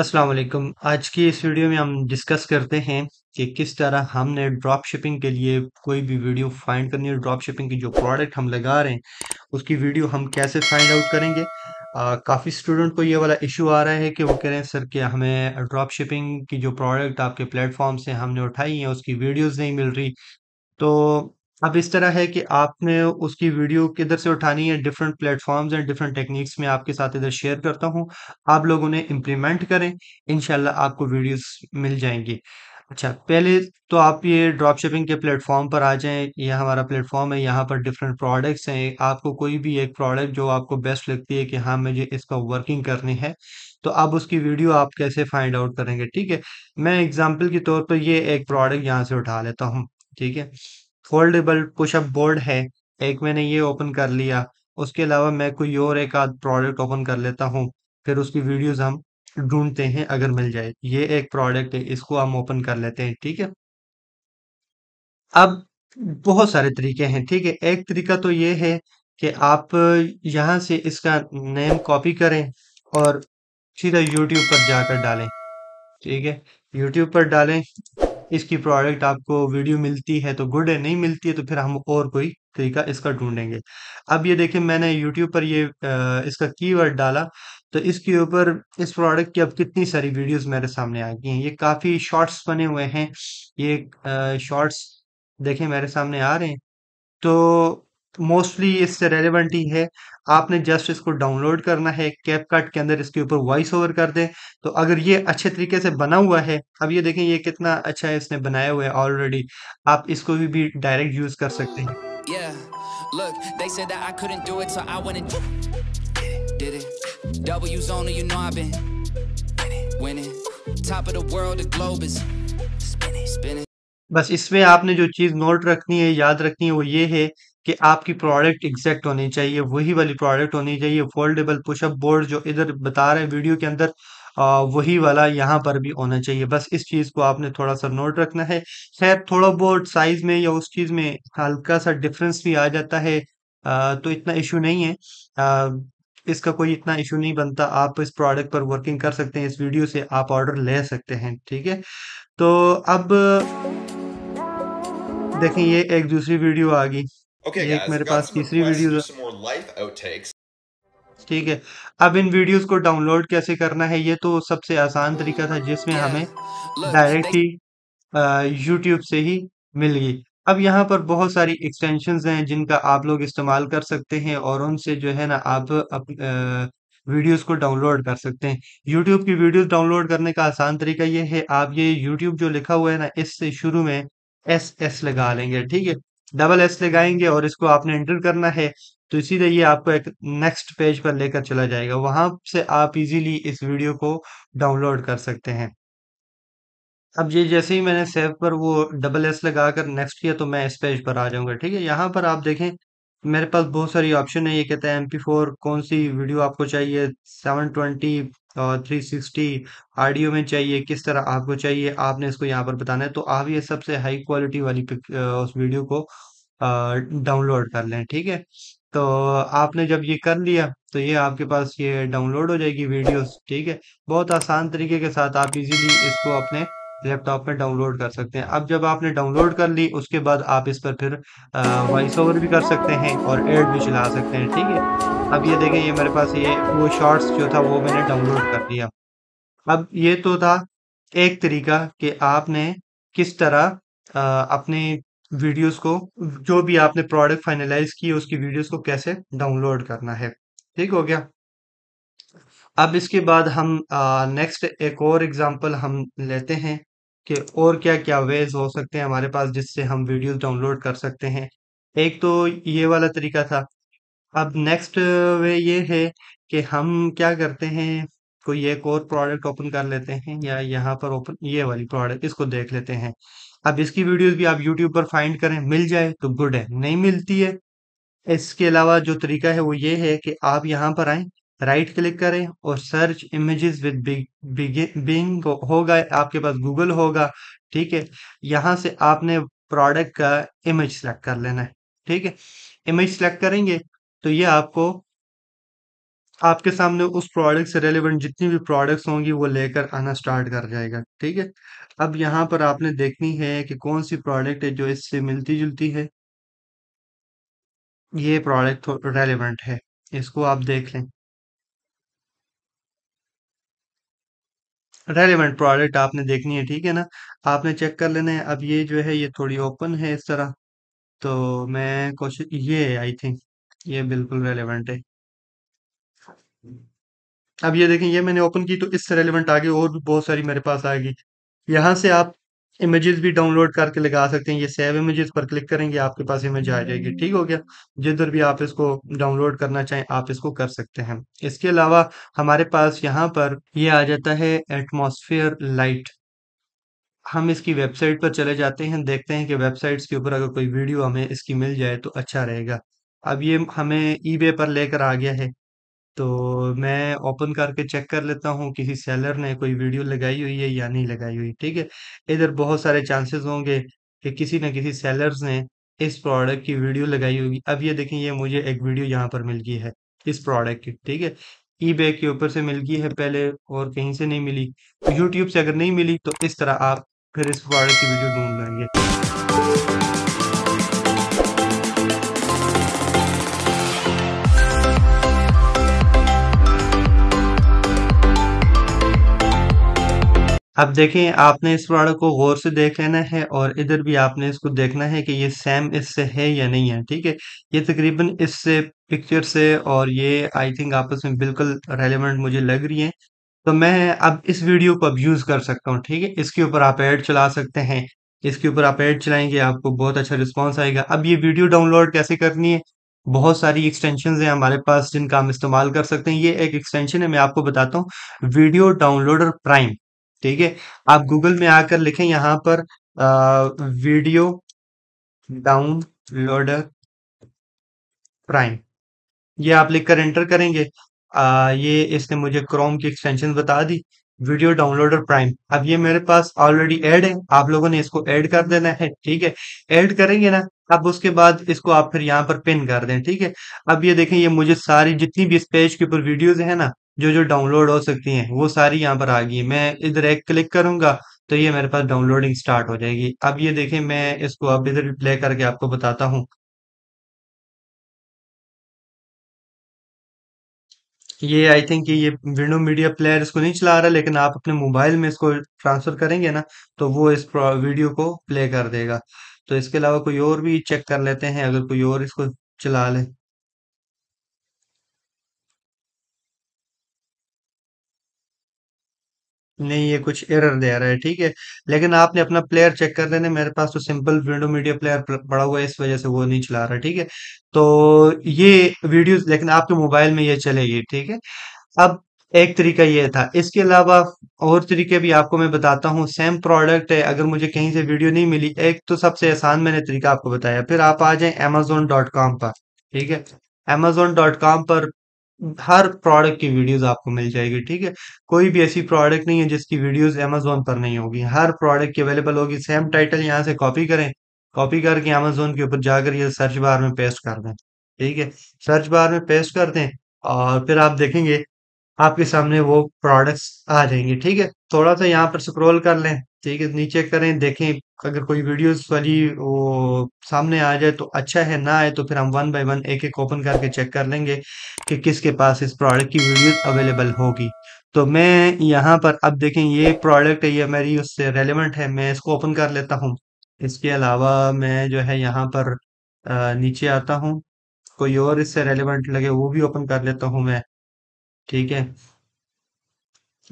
अस्सलाम वालेकुम आज की इस वीडियो में हम डिस्कस करते हैं कि किस तरह हमने ड्रॉप शिपिंग के लिए कोई भी वीडियो फाइंड करनी है ड्रॉप शिपिंग की जो प्रोडक्ट हम लगा रहे हैं उसकी वीडियो हम कैसे फाइंड आउट करेंगे काफ़ी स्टूडेंट को ये वाला इशू आ रहा है कि वो कह रहे हैं सर कि हमें ड्रॉप शिपिंग की जो प्रोडक्ट आपके प्लेटफॉर्म से हमने उठाई है उसकी वीडियोज़ नहीं मिल रही तो अब इस तरह है कि आपने उसकी वीडियो किधर से उठानी है different platforms and different techniques में आपके साथ इधर शेयर करता हूँ आप लोग उन्हें इम्प्लीमेंट करें इनशाला आपको वीडियोस मिल जाएंगी अच्छा पहले तो आप ये ड्रॉप शिपिंग के प्लेटफॉर्म पर आ जाएं ये हमारा प्लेटफॉर्म है यहाँ पर डिफरेंट प्रोडक्ट्स हैं आपको कोई भी एक प्रोडक्ट जो आपको बेस्ट लगती है कि हाँ मुझे इसका वर्किंग करनी है तो अब उसकी वीडियो आप कैसे फाइंड आउट करेंगे ठीक है मैं एग्जाम्पल के तौर पर ये एक प्रोडक्ट यहाँ से उठा लेता हूँ ठीक है फोल्डेबल पुशअप बोर्ड है एक मैंने ये ओपन कर लिया उसके अलावा मैं कोई और एक आध प्रोडक्ट ओपन कर लेता हूँ फिर उसकी वीडियोस हम ढूंढते हैं अगर मिल जाए ये एक प्रोडक्ट है इसको हम ओपन कर लेते हैं ठीक है अब बहुत सारे तरीके हैं ठीक है एक तरीका तो ये है कि आप यहाँ से इसका नेम कॉपी करें और सीधा यूट्यूब पर जाकर डालें ठीक है यूट्यूब पर डालें इसकी प्रोडक्ट आपको वीडियो मिलती है तो गुड है नहीं मिलती है तो फिर हम और कोई तरीका इसका ढूंढेंगे अब ये देखिए मैंने यूट्यूब पर ये इसका कीवर्ड डाला तो इसके ऊपर इस प्रोडक्ट की अब कितनी सारी वीडियोस मेरे सामने आ गई हैं ये काफ़ी शॉर्ट्स बने हुए हैं ये शॉर्ट्स देखें मेरे सामने आ रहे हैं तो मोस्टली तो इससे रेलिवेंट ही है आपने जस्ट इसको डाउनलोड करना है कैप कट के अंदर इसके ऊपर वॉइस ओवर कर दें तो अगर ये अच्छे तरीके से बना हुआ है अब ये देखें ये कितना अच्छा है इसने बनाया हुआ है ऑलरेडी आप इसको भी, भी डायरेक्ट यूज कर सकते हैं बस इसमें आपने जो चीज़ नोट रखनी है याद रखनी है वो ये है कि आपकी प्रोडक्ट एग्जैक्ट होनी चाहिए वही वाली प्रोडक्ट होनी चाहिए फोल्डेबल पुशअप बोर्ड जो इधर बता रहे हैं वीडियो के अंदर वही वाला यहाँ पर भी होना चाहिए बस इस चीज़ को आपने थोड़ा सा नोट रखना है खैर थोड़ा बहुत साइज़ में या उस चीज़ में हल्का सा डिफरेंस भी आ जाता है आ, तो इतना इशू नहीं है आ, इसका कोई इतना इशू नहीं बनता आप इस प्रोडक्ट पर वर्किंग कर सकते हैं इस वीडियो से आप ऑर्डर ले सकते हैं ठीक है तो अब देखें ये एक दूसरी वीडियो आ गई okay, एक guys, मेरे पास तीसरी वीडियो ठीक है अब इन वीडियोस को डाउनलोड कैसे करना है ये तो सबसे आसान तरीका था जिसमें हमें डायरेक्ट ही यूट्यूब से ही मिल गई अब यहाँ पर बहुत सारी एक्सटेंशंस हैं जिनका आप लोग इस्तेमाल कर सकते हैं और उनसे जो है ना आप अप, आ, वीडियोस को डाउनलोड कर सकते हैं यूट्यूब की वीडियोस डाउनलोड करने का आसान तरीका ये है आप ये यूट्यूब जो लिखा हुआ है ना इससे शुरू में एस एस लगा लेंगे ठीक है डबल एस लगाएंगे और इसको आपने एंटर करना है तो इसी तरह ये आपको एक नेक्स्ट पेज पर लेकर चला जाएगा वहां से आप इजीली इस वीडियो को डाउनलोड कर सकते हैं अब ये जैसे ही मैंने सेव पर वो डबल एस लगा कर नेक्स्ट किया तो मैं इस पेज पर आ जाऊंगा ठीक है यहाँ पर आप देखें मेरे पास बहुत सारी ऑप्शन है ये कहता है एम पी फोर कौन सी वीडियो आपको चाहिए seven twenty three sixty audio में चाहिए किस तरह आपको चाहिए आपने इसको यहाँ पर बताना है तो आप ये सबसे हाई क्वालिटी वाली उस वीडियो को डाउनलोड कर लें ठीक है तो आपने जब ये कर लिया तो ये आपके पास ये डाउनलोड हो जाएगी वीडियोस ठीक है बहुत आसान तरीके के साथ आप इजीली इसको अपने लैपटॉप पर डाउनलोड कर सकते हैं अब जब आपने डाउनलोड कर ली उसके बाद आप इस पर फिर वॉइस ओवर भी कर सकते हैं और एड भी चला सकते हैं ठीक है अब ये देखें ये मेरे पास ये वो शॉर्ट्स जो था वो मैंने डाउनलोड कर लिया अब ये तो था एक तरीका कि आपने किस तरह आ, अपने वीडियोस को जो भी आपने प्रोडक्ट फाइनलाइज की उसकी वीडियोस को कैसे डाउनलोड करना है ठीक हो गया अब इसके बाद हम नेक्स्ट एक और एग्जांपल हम लेते हैं कि और क्या क्या वेज हो सकते हैं हमारे पास जिससे हम वीडियोस डाउनलोड कर सकते हैं एक तो ये वाला तरीका था अब नेक्स्ट वे ये है कि हम क्या करते हैं कोई एक और प्रोडक्ट ओपन कर लेते हैं या यहाँ पर ओपन ये वाली प्रोडक्ट इसको देख लेते हैं अब इसकी वीडियोज भी आप यूट्यूब पर फाइंड करें मिल जाए तो गुड है नहीं मिलती है इसके अलावा जो तरीका है वो ये है कि आप यहाँ पर आएँ राइट क्लिक करें और सर्च इमेजेस विद बिंग होगा आपके पास गूगल होगा ठीक है यहां से आपने प्रोडक्ट का इमेज सेलेक्ट कर लेना है ठीक है इमेज सेलेक्ट करेंगे तो ये आपको आपके सामने उस प्रोडक्ट से रेलेवेंट जितनी भी प्रोडक्ट्स होंगी वो लेकर आना स्टार्ट कर जाएगा ठीक है अब यहाँ पर आपने देखनी है कि कौन सी प्रोडक्ट है जो इससे मिलती जुलती है ये प्रोडक्ट रेलेवेंट है इसको आप देख लें रेलिवेंट प्रोडक्ट आपने देखनी है ठीक है ना आपने चेक कर लेना है अब ये जो है ये थोड़ी ओपन है इस तरह तो मैं कोशिश ये आई थिंक ये बिल्कुल रेलिवेंट है अब ये देखें ये मैंने ओपन की तो इससे रेलिवेंट आ गई और भी बहुत सारी मेरे पास आएगी यहां यहाँ से आप इमेजेस भी डाउनलोड करके लगा सकते हैं ये सेव इमेजेस पर क्लिक करेंगे आपके पास इमेज आ जाएगी hmm. ठीक हो गया जिधर भी आप इसको डाउनलोड करना चाहें आप इसको कर सकते हैं इसके अलावा हमारे पास यहाँ पर ये आ जाता है एटमोसफियर लाइट हम इसकी वेबसाइट पर चले जाते हैं देखते हैं कि वेबसाइट्स के ऊपर अगर कोई वीडियो हमें इसकी मिल जाए तो अच्छा रहेगा अब ये हमें ई पर लेकर आ गया है तो मैं ओपन करके चेक कर लेता हूँ किसी सेलर ने कोई वीडियो लगाई हुई है या नहीं लगाई हुई ठीक है इधर बहुत सारे चांसेस होंगे कि किसी न किसी सेलर्स ने इस प्रोडक्ट की वीडियो लगाई होगी अब ये देखें ये मुझे एक वीडियो यहाँ पर मिल गई है इस प्रोडक्ट की ठीक है ई बैग के ऊपर से मिल गई है पहले और कहीं से नहीं मिली यूट्यूब तो से अगर नहीं मिली तो इस तरह आप फिर इस प्रोडक्ट की वीडियो ढूंढ लेंगे अब देखें आपने इस प्रोडक्ट को गौर से देख लेना है और इधर भी आपने इसको देखना है कि ये सेम इससे है या नहीं है ठीक है ये तकरीबन इससे पिक्चर से और ये आई थिंक आपस में बिल्कुल रेलिवेंट मुझे लग रही है तो मैं अब इस वीडियो को अब यूज़ कर सकता हूँ ठीक है इसके ऊपर आप ऐड चला सकते हैं इसके ऊपर आप ऐड चलाएंगे आपको बहुत अच्छा रिस्पॉन्स आएगा अब ये वीडियो डाउनलोड कैसे करनी है बहुत सारी एक्सटेंशन हैं हमारे पास जिनका हम इस्तेमाल कर सकते हैं ये एक एक्सटेंशन है मैं आपको बताता हूँ वीडियो डाउनलोडर प्राइम ठीक है आप हम्म। गूगल में आकर लिखें यहाँ पर आ, वीडियो डाउन प्राइम ये आप लिखकर एंटर करेंगे आ, ये इसने मुझे क्रोम की एक्सटेंशन बता दी वीडियो डाउनलोडर प्राइम अब ये मेरे पास ऑलरेडी ऐड है आप लोगों ने इसको ऐड कर देना है ठीक है ऐड करेंगे ना अब उसके बाद इसको आप फिर यहाँ पर पिन कर दें ठीक है अब ये देखें ये मुझे सारी जितनी भी इस पेज के ऊपर वीडियोज है ना जो जो डाउनलोड हो सकती हैं वो सारी यहाँ पर आ गई मैं इधर एक क्लिक करूंगा तो ये मेरे पास डाउनलोडिंग स्टार्ट हो जाएगी अब ये देखें मैं इसको अब इधर प्ले करके आपको बताता हूँ ये आई थिंक ये विंडो मीडिया प्लेयर इसको नहीं चला रहा लेकिन आप अपने मोबाइल में इसको ट्रांसफर करेंगे ना तो वो इस वीडियो को प्ले कर देगा तो इसके अलावा कोई और भी चेक कर लेते हैं अगर कोई और इसको चला ले नहीं, ये कुछ एरर दे रहा है, ठीक है। लेकिन आपने अपना प्लेयर चेक कर लेना, मेरे पास तो सिंपल विंडो मीडिया प्लेयर पड़ा हुआ है, इस वज़ह से वो नहीं चला रहा, ठीक है। तो ये वीडियो लेकिन आपके मोबाइल में ये चलेगी, ठीक है। अब एक तरीका ये था, इसके अलावा और तरीके भी आपको मैं बताता हूँ, सेम प्रोडक्ट है, अगर मुझे कहीं से वीडियो नहीं मिली, एक तो सबसे आसान मैंने तरीका आपको बताया, फिर आप आ जाए अमेजोन डॉट कॉम पर, ठीक है। अमेजोन डॉट कॉम पर हर प्रोडक्ट की वीडियोस आपको मिल जाएगी ठीक है कोई भी ऐसी प्रोडक्ट नहीं है जिसकी वीडियोस अमेजोन पर नहीं होगी हर प्रोडक्ट की अवेलेबल होगी सेम टाइटल यहाँ से कॉपी करें कॉपी करके अमेजोन के ऊपर जाकर ये सर्च बार में पेस्ट कर दें ठीक है सर्च बार में पेस्ट कर दें और फिर आप देखेंगे आपके सामने वो प्रोडक्ट्स आ जाएंगे ठीक है थोड़ा सा यहाँ पर स्क्रोल कर लें ठीक है नीचे करें देखें अगर कोई वीडियोस वाली वो सामने आ जाए तो अच्छा है ना आए तो फिर हम वन बाय वन एक एक ओपन करके चेक कर लेंगे कि किसके पास इस प्रोडक्ट की वीडियोस अवेलेबल होगी तो मैं यहाँ पर अब देखें ये प्रोडक्ट है ये मेरी उससे रेलिवेंट है मैं इसको ओपन कर लेता हूँ इसके अलावा मैं जो है यहाँ पर नीचे आता हूँ कोई और इससे रेलिवेंट लगे वो भी ओपन कर लेता हूँ मैं ठीक है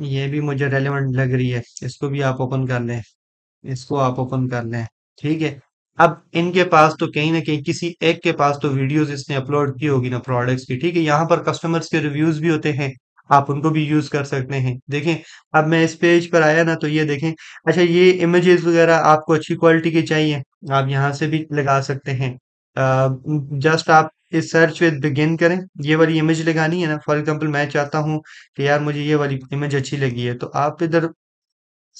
ये भी मुझे रेलिवेंट लग रही है इसको भी आप ओपन कर लें इसको आप ओपन कर लें ठीक है अब इनके पास तो कहीं ना कहीं किसी एक के पास तो वीडियोस इसने अपलोड की होगी ना प्रोडक्ट्स की ठीक है यहाँ पर कस्टमर्स के रिव्यूज भी होते हैं आप उनको भी यूज कर सकते हैं देखें अब मैं इस पेज पर आया ना तो ये देखें अच्छा ये इमेजेस वगैरह आपको अच्छी क्वालिटी की चाहिए आप यहाँ से भी लगा सकते हैं जस्ट आप इस सर्च विद बिगिन करें ये वाली इमेज लगानी है ना फॉर एग्जांपल मैं चाहता हूँ कि यार मुझे ये वाली इमेज अच्छी लगी है तो आप इधर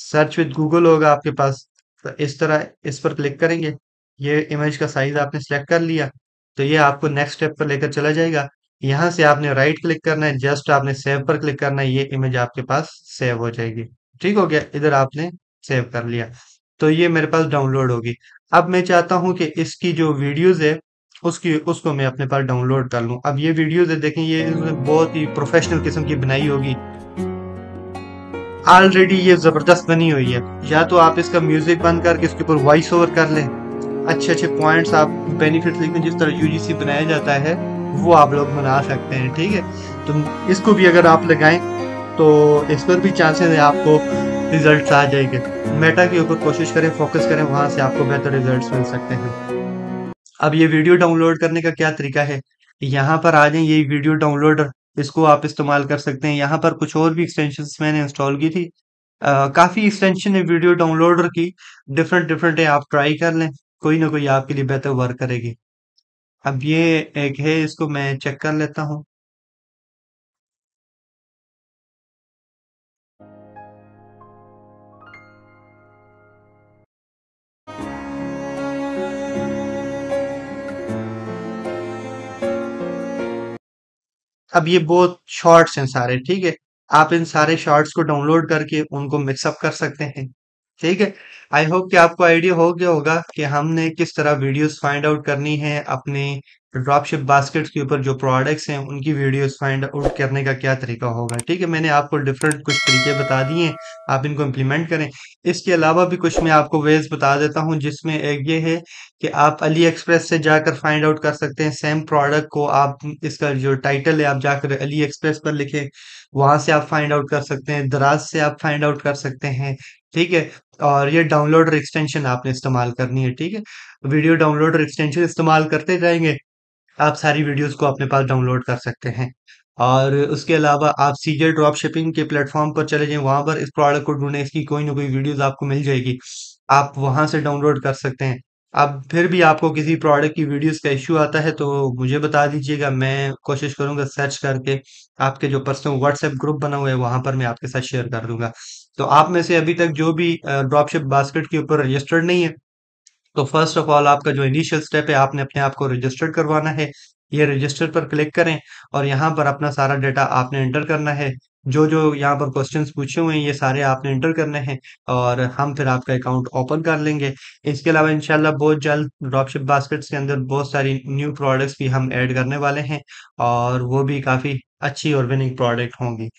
सर्च विद गूगल होगा आपके पास तो इस तरह इस पर क्लिक करेंगे ये इमेज का साइज आपने सेलेक्ट कर लिया तो ये आपको नेक्स्ट स्टेप पर लेकर चला जाएगा यहाँ से आपने राइट क्लिक करना है जस्ट आपने सेव पर क्लिक करना है ये इमेज आपके पास सेव हो जाएगी ठीक हो गया इधर आपने सेव कर लिया तो ये मेरे पास डाउनलोड होगी अब मैं चाहता हूं कि इसकी जो वीडियोज है उसकी उसको मैं अपने पास डाउनलोड कर लूँ अब ये वीडियोज देखें ये बहुत ही प्रोफेशनल किस्म की बनाई होगी ऑलरेडी ये ज़बरदस्त बनी हुई है या तो आप इसका म्यूज़िक बंद करके इसके ऊपर वॉइस ओवर कर लें अच्छे अच्छे पॉइंट्स आप बेनिफिट लिखें जिस तरह यूजीसी बनाया जाता है वो आप लोग बना सकते हैं ठीक है तो इसको भी अगर आप लगाएं तो इस पर भी चांसेस है आपको रिजल्ट्स आ जाएंगे मेटा के ऊपर कोशिश करें फोकस करें वहाँ से आपको बेहतर रिजल्ट्स मिल सकते हैं अब ये वीडियो डाउनलोड करने का क्या तरीका है यहाँ पर आ जाए ये वीडियो डाउनलोडर इसको आप इस्तेमाल कर सकते हैं यहाँ पर कुछ और भी एक्सटेंशन मैंने इंस्टॉल की थी आ, काफ़ी एक्सटेंशन है वीडियो डाउनलोडर की डिफरेंट डिफरेंट है आप ट्राई कर लें कोई ना कोई आपके लिए बेहतर वर्क करेगी अब ये एक है इसको मैं चेक कर लेता हूँ अब ये बहुत शॉर्ट्स हैं सारे ठीक है आप इन सारे शॉर्ट्स को डाउनलोड करके उनको मिक्सअप कर सकते हैं ठीक है आई होप कि आपको आइडिया हो गया होगा कि हमने किस तरह वीडियोस फाइंड आउट करनी है अपने ड्रॉपशिप बास्केट्स के ऊपर जो प्रोडक्ट्स हैं उनकी वीडियोस फाइंड आउट करने का क्या तरीका होगा ठीक है मैंने आपको डिफरेंट कुछ तरीके बता दिए हैं आप इनको इम्प्लीमेंट करें इसके अलावा भी कुछ मैं आपको वेज बता देता हूं जिसमें एक ये है कि आप अली एक्सप्रेस से जाकर फाइंड आउट कर सकते हैं सेम प्रोडक्ट को आप इसका जो टाइटल है आप जाकर अली एक्सप्रेस पर लिखें वहां से आप फाइंड आउट कर सकते हैं दराज से आप फाइंड आउट कर सकते हैं ठीक है और ये डाउनलोडर एक्सटेंशन आपने इस्तेमाल करनी है ठीक है वीडियो डाउनलोडर एक्सटेंशन इस्तेमाल करते जाएंगे आप सारी वीडियोस को अपने पास डाउनलोड कर सकते हैं और उसके अलावा आप सीजे ड्रॉप शिपिंग के प्लेटफॉर्म पर चले जाएं वहां पर इस प्रोडक्ट को ढूंढे इसकी कोई ना कोई वीडियोस आपको मिल जाएगी आप वहां से डाउनलोड कर सकते हैं अब फिर भी आपको किसी प्रोडक्ट की वीडियोस का इश्यू आता है तो मुझे बता दीजिएगा मैं कोशिश करूंगा सर्च करके आपके जो पर्सनल व्हाट्सएप ग्रुप बना हुआ है वहां पर मैं आपके साथ शेयर कर दूंगा तो आप में से अभी तक जो भी ड्रॉपशिप बास्केट के ऊपर रजिस्टर्ड नहीं है तो फर्स्ट ऑफ ऑल आपका जो इनिशियल स्टेप है आपने अपने आप को रजिस्टर्ड करवाना है ये रजिस्टर पर क्लिक करें और यहाँ पर अपना सारा डाटा आपने एंटर करना है जो जो यहाँ पर क्वेश्चंस पूछे हुए हैं ये सारे आपने एंटर करने हैं और हम फिर आपका अकाउंट ओपन कर लेंगे इसके अलावा इंशाल्लाह बहुत जल्द ड्रॉपशिप बास्केट्स के अंदर बहुत सारी न्यू प्रोडक्ट्स भी हम ऐड करने वाले हैं और वो भी काफ़ी अच्छी और विनिंग प्रोडक्ट होंगी